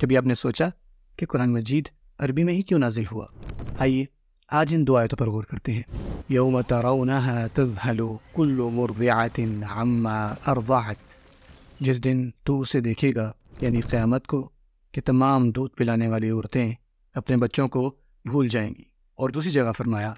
कभी आपने सोचा कि कुरान मजीद अरबी में ही क्यों नाजिल हुआ आइए आज इन दो आयतों पर गौर करते हैं यौम तरोनहा जिस दिन तो उसे देखेगा यानी क़्यामत को कि तमाम दूध पिलाने वाली औरतें अपने बच्चों को भूल जाएंगी और दूसरी जगह फरमाया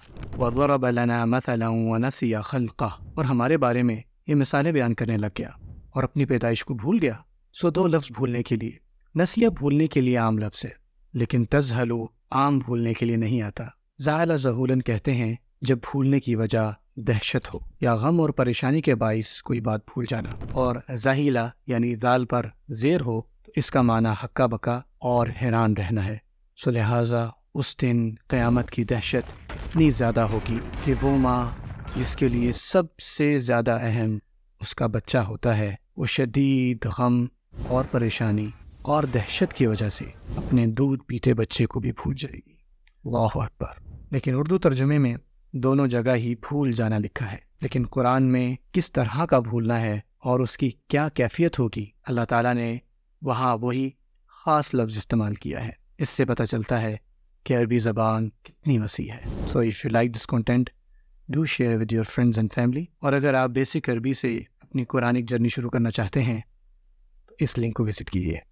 खलका और हमारे बारे में ये मिसालें बयान करने लग गया और अपनी पैदाइश को भूल गया सो दो लफ्ज़ भूलने के लिए नसीहत भूलने के लिए आम लफ्ज़ है लेकिन तजहलो आम भूलने के लिए नहीं आता ज़ायला जहूलन कहते हैं जब भूलने की वजह दहशत हो या गम और परेशानी के बायस कोई बात भूल जाना और जहीला यानी दाल पर जेर हो तो इसका माना हक्का बक्का और हैरान रहना है सो लिहाजा उस दिन क़यामत की दहशत इतनी ज़्यादा होगी कि वो माँ जिसके लिए सबसे ज़्यादा अहम उसका बच्चा होता है वो शदीद गम और परेशानी और दहशत की वजह से अपने दूध पीते बच्चे को भी भूल जाएगी अल्लाह अकबर लेकिन उर्दू तर्जमे में दोनों जगह ही भूल जाना लिखा है लेकिन कुरान में किस तरह का भूलना है और उसकी क्या कैफियत होगी अल्लाह ताला ने वहाँ वही ख़ास लफ्ज़ इस्तेमाल किया है इससे पता चलता है कि अरबी ज़बान कितनी वसी है so if you like this content do share with your friends and family और अगर आप बेसिक अरबी से अपनी कुरानिक जर्नी शुरू करना चाहते हैं तो इस लिंक को विज़िट कीजिए